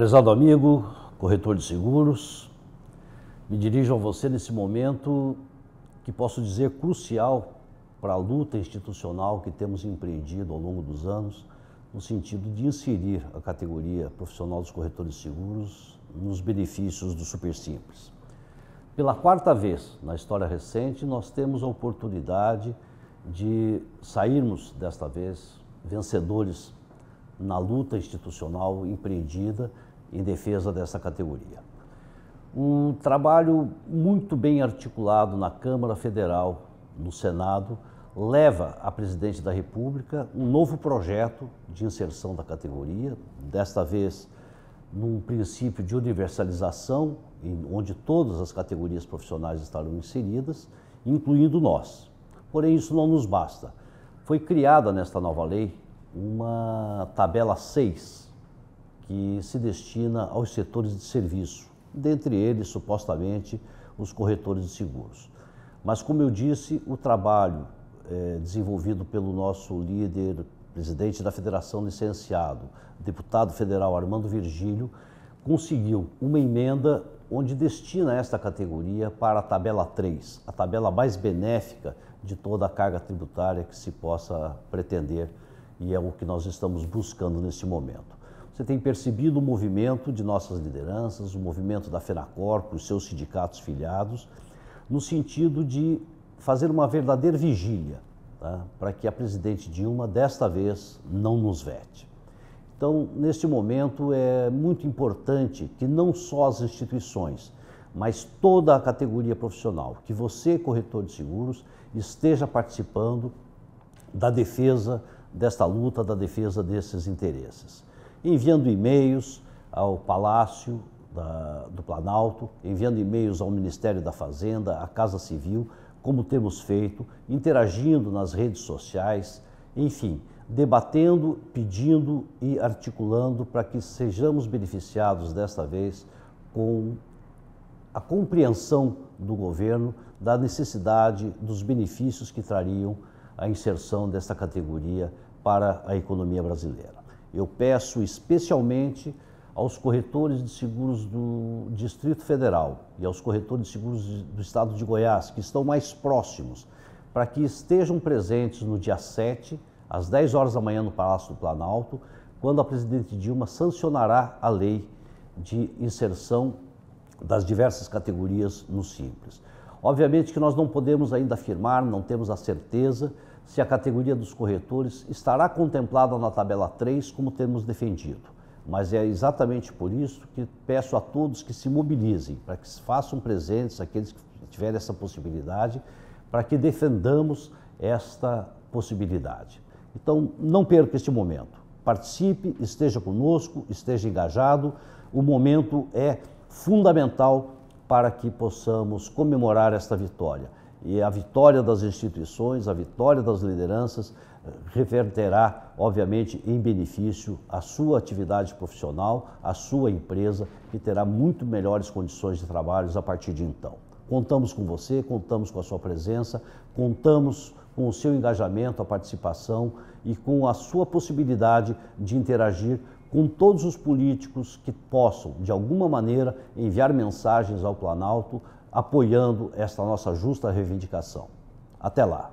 Prezado amigo, corretor de seguros, me dirijo a você nesse momento que posso dizer crucial para a luta institucional que temos empreendido ao longo dos anos no sentido de inserir a categoria profissional dos corretores de seguros nos benefícios do Super Simples. Pela quarta vez na história recente, nós temos a oportunidade de sairmos, desta vez, vencedores na luta institucional empreendida em defesa dessa categoria. Um trabalho muito bem articulado na Câmara Federal, no Senado, leva a presidente da República um novo projeto de inserção da categoria, desta vez num princípio de universalização, onde todas as categorias profissionais estarão inseridas, incluindo nós. Porém, isso não nos basta. Foi criada nesta nova lei uma tabela 6 que se destina aos setores de serviço, dentre eles, supostamente, os corretores de seguros. Mas, como eu disse, o trabalho é, desenvolvido pelo nosso líder, presidente da federação licenciado, deputado federal Armando Virgílio, conseguiu uma emenda onde destina esta categoria para a tabela 3, a tabela mais benéfica de toda a carga tributária que se possa pretender, e é o que nós estamos buscando neste momento. Você tem percebido o movimento de nossas lideranças, o movimento da FENACORP, os seus sindicatos filiados, no sentido de fazer uma verdadeira vigília tá? para que a presidente Dilma, desta vez, não nos vete. Então, neste momento, é muito importante que não só as instituições, mas toda a categoria profissional, que você, corretor de seguros, esteja participando da defesa desta luta, da defesa desses interesses enviando e-mails ao Palácio da, do Planalto, enviando e-mails ao Ministério da Fazenda, à Casa Civil, como temos feito, interagindo nas redes sociais, enfim, debatendo, pedindo e articulando para que sejamos beneficiados desta vez com a compreensão do governo da necessidade dos benefícios que trariam a inserção desta categoria para a economia brasileira. Eu peço especialmente aos corretores de seguros do Distrito Federal e aos corretores de seguros do Estado de Goiás, que estão mais próximos, para que estejam presentes no dia 7, às 10 horas da manhã, no Palácio do Planalto, quando a presidente Dilma sancionará a lei de inserção das diversas categorias no Simples. Obviamente que nós não podemos ainda afirmar, não temos a certeza se a categoria dos corretores estará contemplada na tabela 3, como temos defendido. Mas é exatamente por isso que peço a todos que se mobilizem, para que se façam presentes aqueles que tiverem essa possibilidade, para que defendamos esta possibilidade. Então, não perca este momento. Participe, esteja conosco, esteja engajado. O momento é fundamental para que possamos comemorar esta vitória. E a vitória das instituições, a vitória das lideranças, eh, reverterá, obviamente, em benefício à sua atividade profissional, à sua empresa, que terá muito melhores condições de trabalho a partir de então. Contamos com você, contamos com a sua presença, contamos com o seu engajamento, a participação e com a sua possibilidade de interagir com todos os políticos que possam, de alguma maneira, enviar mensagens ao Planalto, apoiando esta nossa justa reivindicação. Até lá!